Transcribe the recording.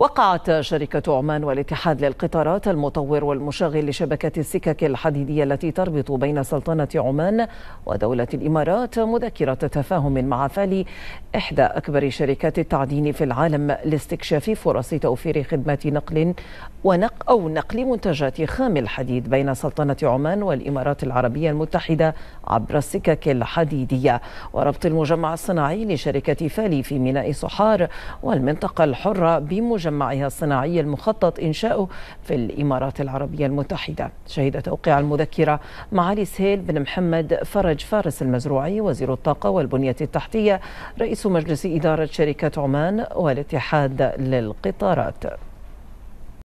وقعت شركة عمان والاتحاد للقطارات المطور والمشغل لشبكة السكك الحديدية التي تربط بين سلطنة عمان ودولة الإمارات مذكرة تفاهم مع فالي إحدى أكبر شركات التعدين في العالم لاستكشاف فرص توفير خدمات نقل ونق أو نقل منتجات خام الحديد بين سلطنة عمان والإمارات العربية المتحدة عبر السكك الحديدية وربط المجمع الصناعي لشركة فالي في ميناء صحار والمنطقة الحرة بمجمع مجمعها الصناعي المخطط إنشاؤه في الإمارات العربية المتحدة شهد توقيع المذكرة معالي سهيل بن محمد فرج فارس المزروعي وزير الطاقة والبنية التحتية رئيس مجلس إدارة شركة عمان والاتحاد للقطارات